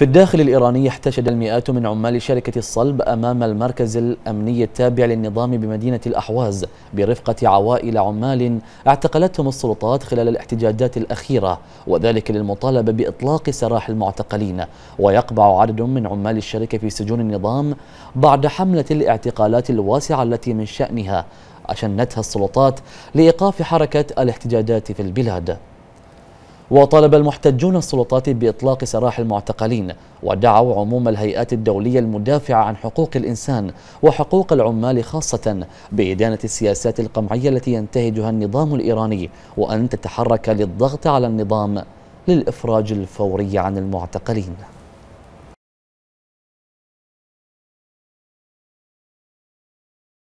في الداخل الإيراني احتشد المئات من عمال شركة الصلب أمام المركز الأمني التابع للنظام بمدينة الأحواز برفقة عوائل عمال اعتقلتهم السلطات خلال الاحتجاجات الأخيرة وذلك للمطالبة بإطلاق سراح المعتقلين ويقبع عدد من عمال الشركة في سجون النظام بعد حملة الاعتقالات الواسعة التي من شأنها أشنتها السلطات لإيقاف حركة الاحتجاجات في البلاد وطالب المحتجون السلطات بإطلاق سراح المعتقلين ودعوا عموم الهيئات الدولية المدافعة عن حقوق الإنسان وحقوق العمال خاصة بإدانة السياسات القمعية التي ينتهجها النظام الإيراني وأن تتحرك للضغط على النظام للإفراج الفوري عن المعتقلين